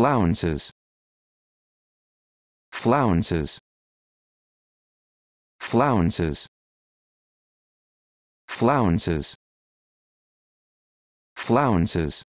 flounces flounces flounces flounces flounces